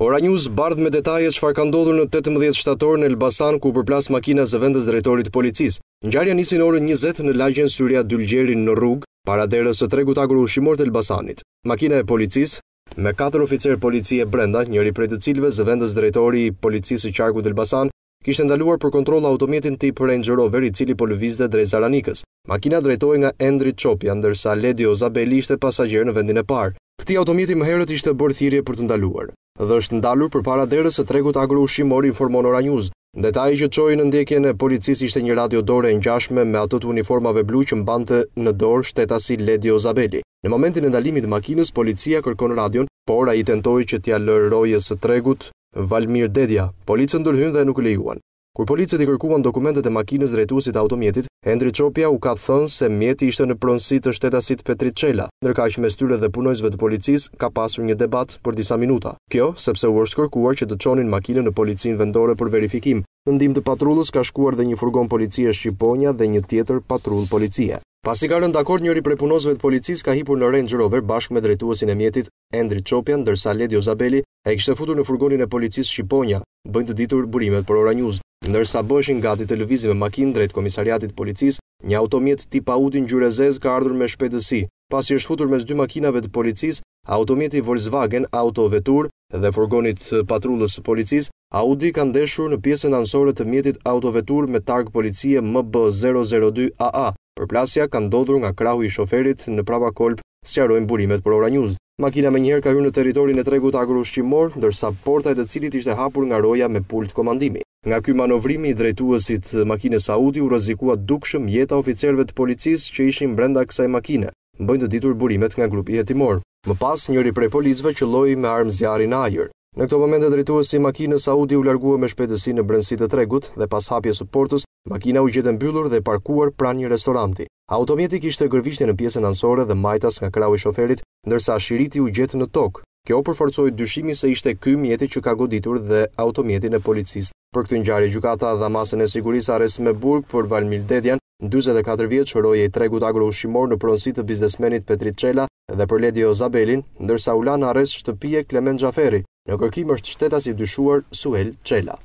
Ora News bardh me detajet çfarë ka ndodhur në 18 shtator në Elbasan ku përplas makina e vendës drejtorit policis. policisë. Ngjarja nisi në orën në lagjen Syria Dylgjerin në rrugë para derës së tregut agro ushqimor të Elbasanit. Makina e policisë me katër oficer policie brenda, njëri prej të cilëve zëvendës drejtori i policisë të qarkut Elbasan, kishte ndaluar për kontroll automjetin tip Range Rover i cili po lëvizte drejt Zaranikës. Makina drejtohej nga Endri Çopja, ndërsa Ledio Ozabeli ishte pasagjer në vendin e parë. Këti automjeti më herët ishte bërë thirrje për të ndaluar dhe është ndalur për para derës së tregut agroushimor informon Ora News. Detaji që çoi në ndjekjen e policisë ishte një radio dore ngjashme me atët të uniformave blu që mbante në dorë shtetasi Ledi Ozabeli. Në momentin e ndalimit të makinës, policia kërkon radion, por ai tentoi që t'ia lërë rojes së tregut Valmir Dedja. Policën ndërhyn dhe nuk lejuan. Kur policët i kërkuan dokumentet e makinës drejtuesit të automjetit, Hendri Qopja u ka thënë se mjeti ishte në pronësi të shtetasit Petrit Çela, ndërkaq me styrë dhe punojësve të policisë ka pasur një debat për disa minuta. Kjo sepse u është kërkuar që të çonin makinën në policinë vendore për verifikim. Në ndim të patrullës ka shkuar dhe një furgon policie Shqiponia dhe një tjetër patrull policie. Pasi ka rënë dakord njëri prej punozve të policisë ka hipur në Range Rover bashkë me drejtuesin e mjetit Endri Çopja, ndërsa Ledi Ozabeli e kishte futur në furgonin e policisë Shqiponia, bëjnë të ditur burimet për Ora News. Ndërsa bëshin gati të lëvizi me makinë drejt komisariatit policis, një automjet tip Audi në gjyrezez ka ardhur me shpetësi. Pas i është futur mes dy makinave të policis, automjeti Volkswagen, autovetur dhe furgonit patrullës policis, Audi kanë ndeshur në pjesën ansore të mjetit autovetur me targë policie MB002 AA. Përplasja ka ndodhur nga krahu i shoferit në prava kolp, sjarojnë burimet për Ora News. Makina me njëherë ka hyrë në teritorin e tregut agro-ushqimor, ndërsa porta e të cilit ishte hapur nga roja me pult komandimi. Nga ky manovrimi i drejtuesit makine Saudi u rrezikua dukshëm jeta oficerëve të policisë që ishin brenda kësaj makine. Bëjnë të ditur burimet nga grupi hetimor. Më pas njëri prej policëve qelloi me armë zjarri në ajër. Në këto momente drejtuesi i makinës Saudi u largua me shpejtësi në brendësit të tregut dhe pas hapjes së portës, makina u gjetë mbyllur dhe parkuar pranë një restoranti. Automjeti kishte gërvishtje në pjesën anësore dhe majtas nga krau i shoferit ndërsa shiriti u gjetë në tokë. Kjo përforcoi dyshimin se ishte ky mjeti që ka goditur dhe automjetin e policisë. Për këtë ngjarje gjykata dha masën e sigurisë arrest me burg për Valmir Dedjan, 44 vjeç, roje i tregut agro-shimor në pronësi të biznesmenit Petrit Çela dhe për Ledi Ozabelin, ndërsa u lan arrest shtëpije Klement Xhaferi. Në kërkim është shtetas i dyshuar Suel Çela.